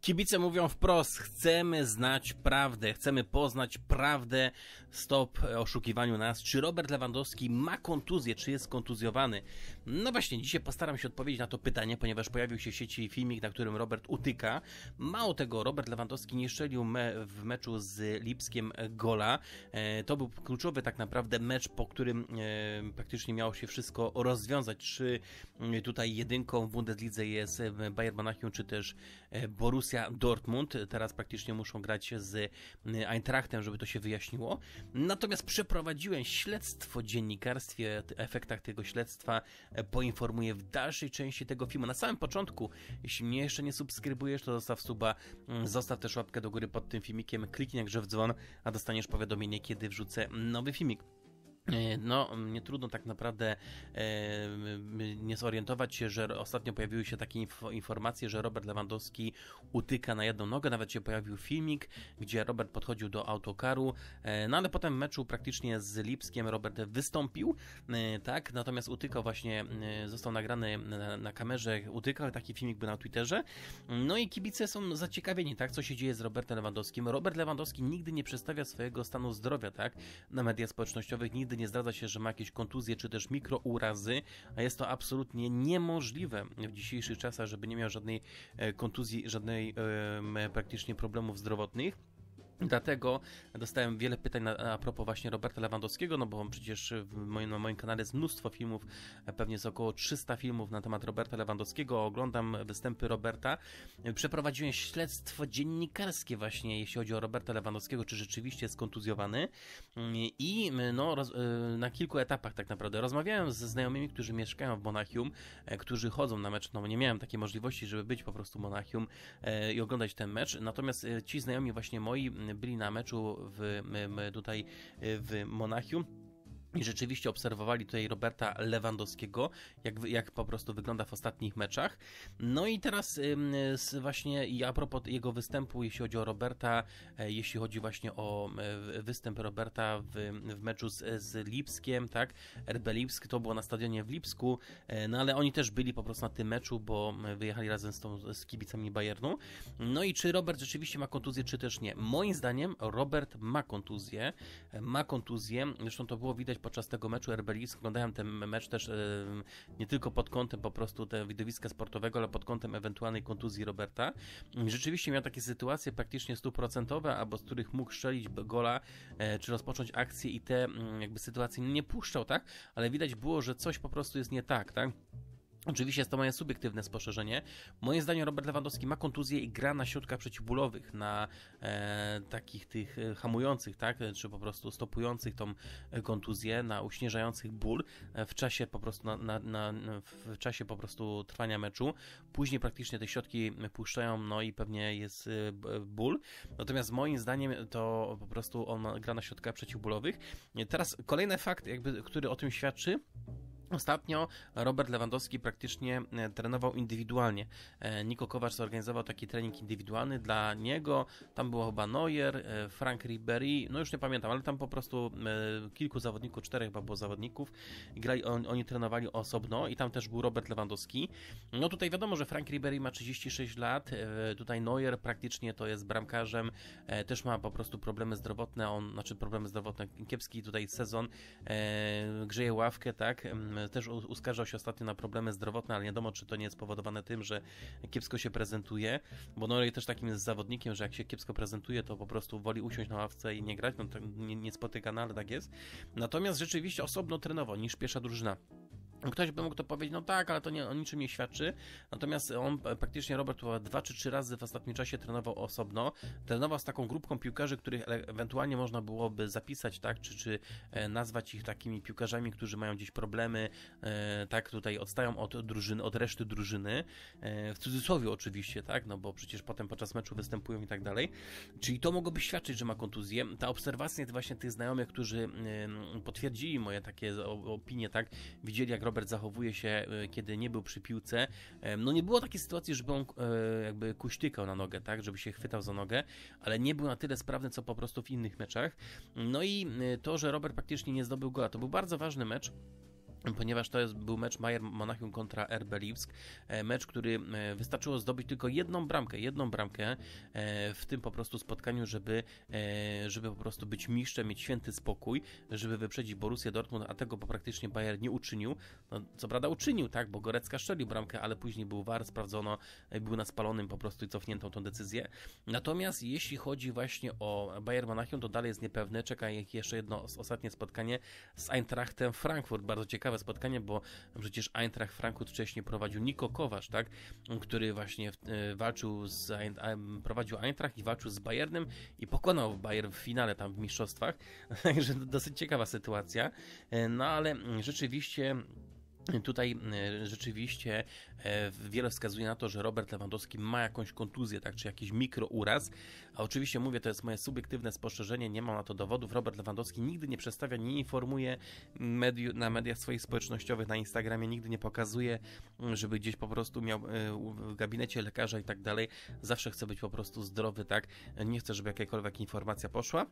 Kibice mówią wprost, chcemy znać prawdę, chcemy poznać prawdę, stop oszukiwaniu nas. Czy Robert Lewandowski ma kontuzję, czy jest kontuzjowany? No właśnie, dzisiaj postaram się odpowiedzieć na to pytanie, ponieważ pojawił się w sieci filmik, na którym Robert utyka. Mało tego, Robert Lewandowski nie szczelił me w meczu z Lipskiem gola. E, to był kluczowy tak naprawdę mecz, po którym e, praktycznie miało się wszystko rozwiązać, czy e, tutaj jedynką w Bundeslidze jest Bayern Monachium, czy też Borussia Borussia Dortmund. Teraz praktycznie muszą grać z mm, Eintrachtem, żeby to się wyjaśniło. Natomiast przeprowadziłem śledztwo dziennikarstwie, efektach tego śledztwa e, poinformuję w dalszej części tego filmu. Na samym początku, jeśli mnie jeszcze nie subskrybujesz, to zostaw suba, mm, zostaw też łapkę do góry pod tym filmikiem, kliknij jakże w dzwon, a dostaniesz powiadomienie, kiedy wrzucę nowy filmik. E, no, nie trudno tak naprawdę e, nie zorientować się, że ostatnio pojawiły się takie informacje, że Robert Lewandowski utyka na jedną nogę. Nawet się pojawił filmik, gdzie Robert podchodził do autokaru. E, no ale potem w meczu praktycznie z Lipskiem Robert wystąpił, e, tak? Natomiast utykał właśnie, e, został nagrany na, na kamerze, utykał. Taki filmik był na Twitterze. No i kibice są zaciekawieni, tak? Co się dzieje z Robertem Lewandowskim. Robert Lewandowski nigdy nie przedstawia swojego stanu zdrowia, tak? Na mediach społecznościowych nigdy nie zdradza się, że ma jakieś kontuzje czy też mikrourazy, a jest to absolutnie niemożliwe w dzisiejszych czasach, żeby nie miał żadnej e, kontuzji, żadnej praktycznie problemów zdrowotnych. Dlatego dostałem wiele pytań na, a propos właśnie Roberta Lewandowskiego, no bo przecież moim, na moim kanale jest mnóstwo filmów, pewnie jest około 300 filmów na temat Roberta Lewandowskiego, oglądam występy Roberta. Przeprowadziłem śledztwo dziennikarskie właśnie, jeśli chodzi o Roberta Lewandowskiego, czy rzeczywiście jest kontuzjowany i no, roz, na kilku etapach tak naprawdę. Rozmawiałem ze znajomymi, którzy mieszkają w Monachium, którzy chodzą na mecz, no nie miałem takiej możliwości, żeby być po prostu w Monachium e, i oglądać ten mecz, natomiast e, ci znajomi właśnie moi byli na meczu w, tutaj w Monachium. I rzeczywiście obserwowali tutaj Roberta Lewandowskiego, jak, jak po prostu wygląda w ostatnich meczach. No i teraz właśnie a propos jego występu, jeśli chodzi o Roberta, e, jeśli chodzi właśnie o e, występ Roberta w, w meczu z, z Lipskiem, tak, RB Lipsk, to było na stadionie w Lipsku, e, no ale oni też byli po prostu na tym meczu, bo wyjechali razem z, tą, z kibicami Bayernu. No i czy Robert rzeczywiście ma kontuzję, czy też nie? Moim zdaniem Robert ma kontuzję, ma kontuzję, zresztą to było widać widać podczas tego meczu RBLX. Oglądałem ten mecz też nie tylko pod kątem po prostu te widowiska sportowego, ale pod kątem ewentualnej kontuzji Roberta. Rzeczywiście miał takie sytuacje praktycznie stuprocentowe, albo z których mógł strzelić gola, e, czy rozpocząć akcję i te jakby sytuacje nie puszczał, tak? Ale widać było, że coś po prostu jest nie tak, tak? Oczywiście jest to moje subiektywne spostrzeżenie. Moje zdanie Robert Lewandowski ma kontuzję i gra na środkach przeciwbólowych, na e, takich tych e, hamujących, tak, czy po prostu stopujących tą e, kontuzję, na uśnieżających ból e, w czasie po prostu na, na, na, w czasie po prostu trwania meczu. Później praktycznie te środki puszczają, no i pewnie jest ból. Natomiast moim zdaniem to po prostu on gra na środkach przeciwbólowych. Teraz kolejny fakt, jakby, który o tym świadczy Ostatnio Robert Lewandowski praktycznie e, trenował indywidualnie. E, Niko Kowacz zorganizował taki trening indywidualny dla niego. Tam było chyba Neuer, e, Frank Ribery, no już nie pamiętam, ale tam po prostu kilku zawodników, czterech chyba było zawodników. Grali, on, oni trenowali osobno i tam też był Robert Lewandowski. No tutaj wiadomo, że Frank Ribery ma 36 lat, tutaj Neuer praktycznie to jest bramkarzem, też ma po prostu problemy zdrowotne, on, znaczy problemy zdrowotne, kiepski tutaj sezon, grzeje ławkę, tak, E, też uskarżał się ostatnio na problemy zdrowotne, ale nie wiadomo, czy to nie jest spowodowane tym, że kiepsko się prezentuje, bo Norrie też takim jest zawodnikiem, że jak się kiepsko prezentuje, to po prostu woli usiąść na ławce i nie grać, no to nie, nie no ale tak jest. Natomiast rzeczywiście osobno trenował niż pierwsza drużyna. Ktoś by mógł to powiedzieć, no tak, ale to nie, o niczym nie świadczy. Natomiast on praktycznie, Robert, dwa czy trzy razy w ostatnim czasie trenował osobno. Trenował z taką grupką piłkarzy, których ewentualnie można byłoby zapisać, tak, czy, czy e, nazwać ich takimi piłkarzami, którzy mają gdzieś problemy, e, tak, tutaj odstają od drużyny, od reszty drużyny. E, w cudzysłowie oczywiście, tak, no bo przecież potem podczas meczu występują i tak dalej. Czyli to mogłoby świadczyć, że ma kontuzję. Ta obserwacja właśnie tych znajomych, którzy potwierdzili moje takie opinie, tak, widzieli jak Robert zachowuje się, e, kiedy nie był przy piłce. No nie było takiej sytuacji, żeby on e, jakby kuśtykał na nogę, tak, żeby się chwytał za nogę, ale nie był na tyle sprawny, co po prostu w innych meczach. No i e, to, że Robert praktycznie nie zdobył gola, to był bardzo ważny mecz ponieważ to jest, był mecz Bayern Monachium kontra RB Lipsk, e, mecz, który e, wystarczyło zdobyć tylko jedną bramkę, jedną bramkę e, w tym po prostu spotkaniu, żeby, żeby po prostu być mistrzem, mieć święty spokój, żeby wyprzedzić Borusję Dortmund, a tego praktycznie Bayern nie uczynił. No, co prawda uczynił, tak, bo Gorecka szczelił bramkę, ale później był war, sprawdzono, był na spalonym po prostu i cofniętą tą decyzję. Natomiast jeśli chodzi właśnie o Bayern Monachium, to dalej jest niepewne, czeka ich jeszcze jedno ostatnie spotkanie z Eintrachtem Frankfurt, bardzo ciekawe spotkanie, bo przecież Eintracht Frankfurt wcześniej prowadził Niko Kowacz, tak? który właśnie e, walczył z, prowadził Eintracht i walczył z Bayernem i pokonał Bayern w finale tam w mistrzostwach. Także dosyć ciekawa sytuacja. E, no ale rzeczywiście Tutaj e, rzeczywiście e, wiele wskazuje na to, że Robert Lewandowski ma jakąś kontuzję, tak, czy jakiś mikrouraz. A oczywiście mówię, to jest moje subiektywne spostrzeżenie, nie mam na to dowodów. Robert Lewandowski nigdy nie przedstawia, nie informuje mediu, na mediach swoich społecznościowych, na Instagramie, nigdy nie pokazuje, mm, żeby gdzieś po prostu miał e, w gabinecie lekarza i tak dalej. Zawsze chce być po prostu zdrowy, tak. Nie chce, żeby jakakolwiek informacja poszła.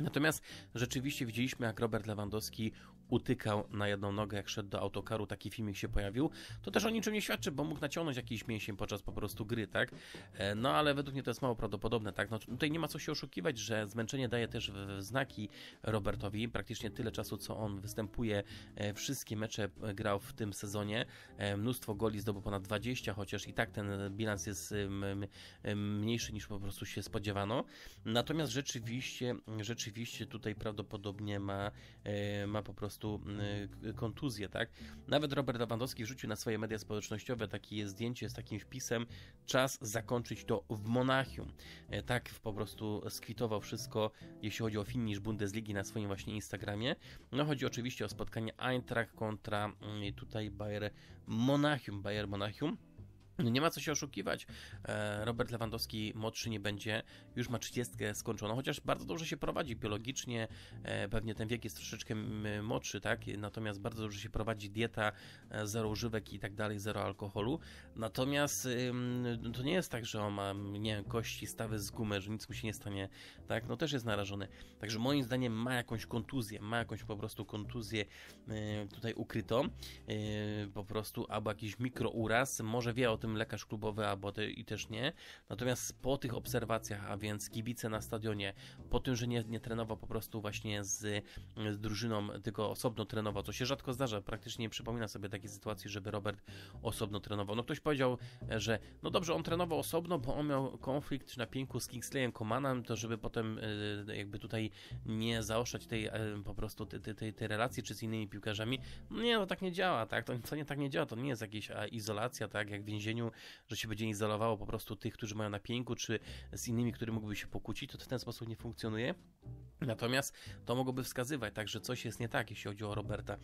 Natomiast rzeczywiście widzieliśmy, jak Robert Lewandowski utykał na jedną nogę, jak szedł do autokaru, taki filmik się pojawił. To też o niczym nie świadczy, bo mógł naciągnąć jakiś mięsień podczas po prostu gry, tak? E, no ale według mnie to jest mało prawdopodobne, tak? No tutaj nie ma co się oszukiwać, że zmęczenie daje też znaki Robertowi. Praktycznie tyle czasu, co on występuje, e, wszystkie mecze e, grał w tym sezonie. Mnóstwo goli zdobył ponad 20, chociaż i tak ten bilans jest mniejszy niż po prostu się spodziewano. Natomiast rzeczywiście, rzeczywiście rzeczywiście tutaj prawdopodobnie ma, e, ma po prostu e, kontuzję, tak? Nawet Robert Lewandowski wrzucił na swoje media społecznościowe takie zdjęcie z takim wpisem czas zakończyć to w Monachium. E, tak po prostu skwitował wszystko, jeśli chodzi o finisz Bundesligi na swoim właśnie Instagramie. No chodzi oczywiście o spotkanie Eintracht kontra mm, tutaj Bayer Monachium, Bayer Monachium. No nie ma co się oszukiwać. E, Robert Lewandowski młodszy nie będzie, już ma 30 skończoną, chociaż bardzo dobrze się prowadzi biologicznie, e, pewnie ten wiek jest troszeczkę młodszy, tak? Natomiast bardzo dobrze się prowadzi dieta, e, zero używek i tak dalej, zero alkoholu. Natomiast to nie jest tak, że on ma, nie wiem, kości, stawy z gumy, że nic mu się nie stanie, tak? No też jest narażony. Także moim zdaniem ma jakąś kontuzję, ma jakąś po prostu kontuzję tutaj ukrytą, po prostu albo jakiś mikrouraz, może wie o tym, tym lekarz klubowy albo te, i też nie. Natomiast po tych obserwacjach, a więc kibice na stadionie, po tym, że nie, nie trenował po prostu właśnie z, z drużyną, tylko osobno trenował, co się rzadko zdarza, praktycznie nie przypomina sobie takiej sytuacji, żeby Robert osobno trenował. No ktoś powiedział, że no dobrze, on trenował osobno, bo on miał konflikt czy napięku z Kingsleyem Comanem, to żeby potem e, jakby tutaj nie zaoszczać tej e, po prostu tej, relacji czy z innymi piłkarzami. No nie, no tak nie działa, tak? To, to nie tak nie działa, to nie jest jakaś izolacja, tak? Jak więzienie że się będzie izolowało po prostu tych, którzy mają napięku, czy z innymi, którzy mogłyby się pokłócić, to w ten sposób nie funkcjonuje. Natomiast to mogłoby wskazywać, tak, że coś jest nie tak, jeśli chodzi o Roberta.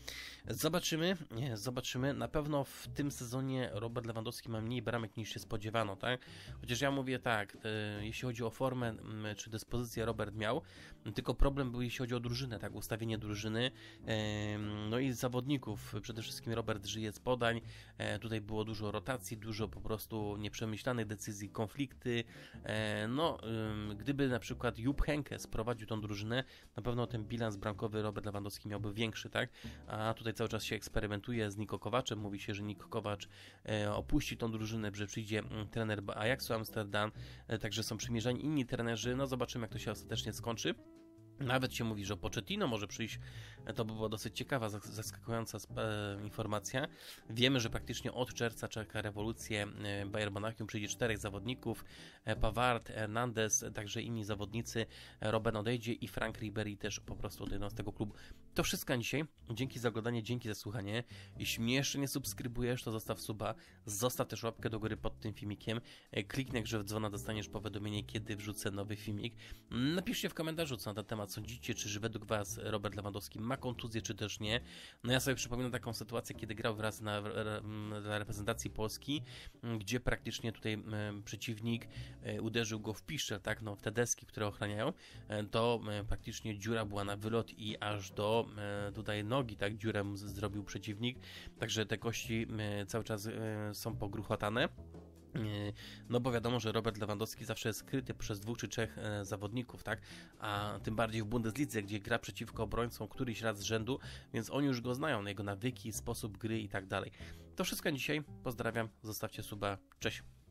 Zobaczymy, nie, zobaczymy. Na pewno w tym sezonie Robert Lewandowski ma mniej bramek niż się spodziewano, tak? Chociaż ja mówię tak, e, jeśli chodzi o formę czy dyspozycję Robert miał, tylko problem był jeśli chodzi o drużynę, tak, ustawienie drużyny, e, no i zawodników. Przede wszystkim Robert żyje z podań, e, tutaj było dużo rotacji, dużo po prostu nieprzemyślanych decyzji, konflikty. E, no, gdyby na przykład Jupp Henke sprowadził tą drużynę, na pewno ten bilans bramkowy Robert Lewandowski miałby większy, tak? A tutaj cały czas się eksperymentuje z Niko Kowaczem. Mówi się, że Niko Kowacz e, opuści tą drużynę, że przyjdzie trener Ajaxu Amsterdam, e, także są przymierzeni inni trenerzy. No zobaczymy, jak to się ostatecznie skończy. Nawet się mówi, że Poczetino może przyjść. To by była dosyć ciekawa, zaskakująca e, informacja. Wiemy, że praktycznie od czerwca czeka rewolucję e, Bayern Monachium. Przyjdzie czterech zawodników. E, Pavard, Hernandez, także inni zawodnicy. Robben odejdzie i Frank Ribery też po prostu odejdą z tego klubu. To wszystko dzisiaj. Dzięki za oglądanie, dzięki za słuchanie. Jeśli jeszcze nie subskrybujesz, to zostaw suba. Zostaw też łapkę do góry pod tym filmikiem. Kliknij grze w dzwona, dostaniesz powiadomienie, kiedy wrzucę nowy filmik. Napiszcie w komentarzu, co na ten temat sądzicie, czy według Was Robert Lewandowski ma kontuzję, czy też nie? No ja sobie przypominam taką sytuację, kiedy grał wraz na, reprezentacji Polski, gdzie praktycznie tutaj przeciwnik e, uderzył go w piszczel, tak, no w te deski, które ochraniają, e, to e, praktycznie dziura była na wylot i aż do tutaj nogi, tak, dziurę zrobił przeciwnik, także te kości cały czas są pogruchotane. E, no bo wiadomo, że Robert Lewandowski zawsze jest kryty przez dwóch czy trzech e, zawodników, tak? A tym bardziej w Bundeslidze, gdzie gra przeciwko obrońcom któryś raz z rzędu, więc oni już go znają, jego nawyki, sposób gry i tak dalej. To wszystko dzisiaj. Pozdrawiam, zostawcie suba. Cześć.